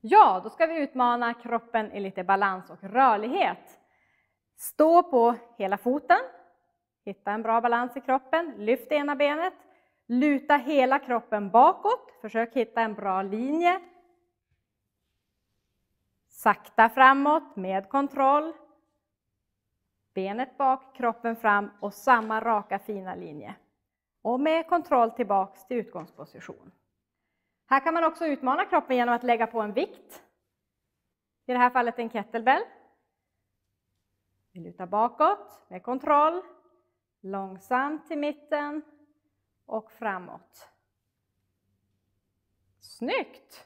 Ja, då ska vi utmana kroppen i lite balans och rörlighet. Stå på hela foten, hitta en bra balans i kroppen, lyft ena benet, luta hela kroppen bakåt, försök hitta en bra linje. Sakta framåt med kontroll. Benet bak, kroppen fram och samma raka fina linje. Och med kontroll tillbaks till utgångsposition. Här kan man också utmana kroppen genom att lägga på en vikt. I det här fallet en kettlebell. Vi lutar bakåt med kontroll, långsamt till mitten och framåt. Snyggt!